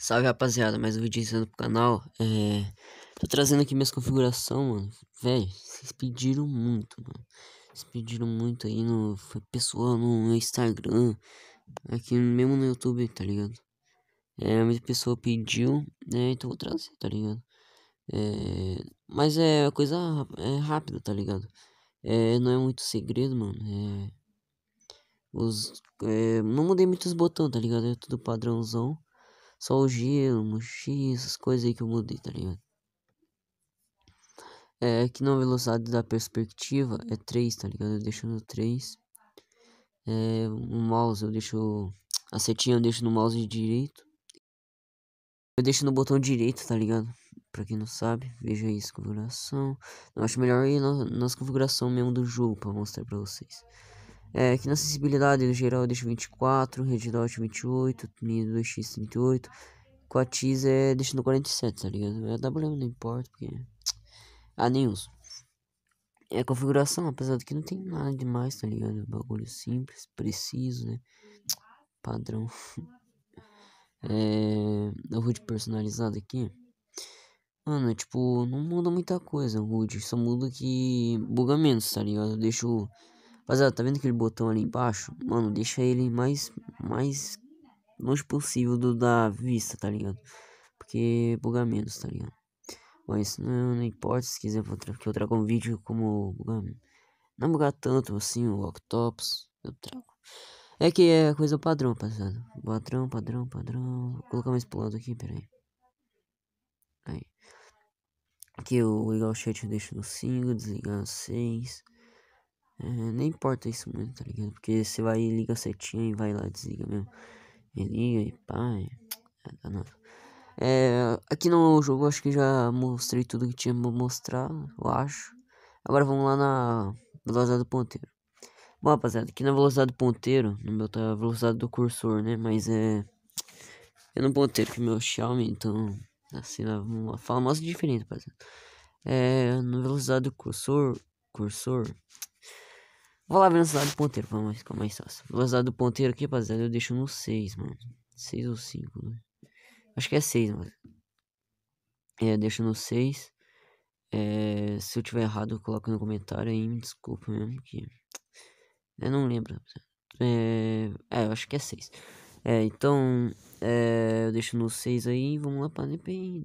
Salve rapaziada, mais um vídeo ensinando pro canal. É... Tô trazendo aqui minhas configurações, mano. Velho, vocês pediram muito, mano. Vocês pediram muito aí no pessoal, no Instagram, aqui mesmo no YouTube, tá ligado? É, muita pessoa pediu, né? Então vou trazer, tá ligado? É... Mas é coisa é rápida, tá ligado? É, não é muito segredo, mano. É... Os, é, não mudei muitos botões, tá ligado? É tudo padrãozão. Só o gelo, mochila, essas coisas aí que eu mudei, tá ligado? É que na velocidade da perspectiva é 3, tá ligado? Eu deixo no 3. É, o mouse eu deixo. A setinha eu deixo no mouse direito. Eu deixo no botão direito, tá ligado? Pra quem não sabe, veja isso, configuração. Eu acho melhor ir na, nas configurações mesmo do jogo pra mostrar pra vocês é, que na sensibilidade no geral é deixa 24, Red Dot 28, 2x 38, com a X é deixando 47, tá ligado? A é W não importa, porque. Ah, nem uso. É a configuração, apesar de que não tem nada demais, tá ligado? É bagulho simples, preciso, né? Padrão. É, eu vou de personalizado aqui. Mano, tipo, não muda muita coisa o HUD, só muda que buga menos, tá ligado? Eu deixo Rapaziada, tá vendo aquele botão ali embaixo? Mano, deixa ele mais, mais longe possível do da vista, tá ligado? Porque buga menos, tá ligado? Mas não, não importa, se quiser que eu trago um vídeo como bugar, não bugar tanto assim o Octopus, eu trago. É que é coisa padrão, rapaziada. Padrão, padrão, padrão. Vou colocar mais pro lado aqui, peraí. Aí. Aqui o igual o chat eu deixo no 5, desligar 6. É, nem importa isso muito, tá ligado? Porque você vai e liga setinha e vai lá, desliga mesmo. E liga e pá. É danado. É, aqui no jogo acho que já mostrei tudo que tinha pra mostrar, eu acho. Agora vamos lá na velocidade do ponteiro. Bom, rapaziada, aqui na velocidade do ponteiro, no meu tá a velocidade do cursor, né? Mas é. eu é no ponteiro que meu Xiaomi, então. Assim, lá, né, vamos lá. Fala mostra diferente, rapaziada. É. Na velocidade do cursor. Cursor. Vou lá velocidade do ponteiro, vamos ficar mais fácil. Velocidade do ponteiro aqui, rapaziada, eu deixo no 6, mano. 6 ou 5, né? Acho que é 6, mano. É, eu deixo no 6. É, se eu tiver errado, eu coloco no comentário aí, me desculpa mesmo que... Eu não lembro, É, é, eu acho que é 6. É, então, é, eu deixo no 6 aí vamos lá pra DPI.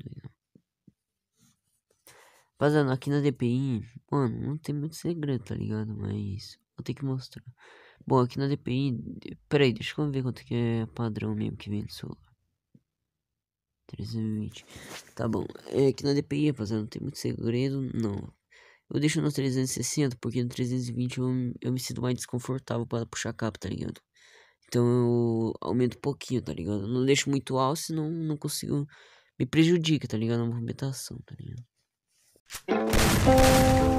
Rapaziada, aqui na DPI, mano, não tem muito segredo, tá ligado? Mas Vou ter que mostrar. Bom, aqui na DPI. Peraí, deixa eu ver quanto que é padrão mesmo que vem do celular. 320. Tá bom. É aqui na DPI, rapaziada, não tem muito segredo, não. Eu deixo no 360 porque no 320 eu, eu me sinto mais desconfortável para puxar capa, tá ligado? Então eu aumento um pouquinho, tá ligado? não deixo muito alto, senão não consigo. Me prejudica, tá ligado? A movimentação, tá ligado?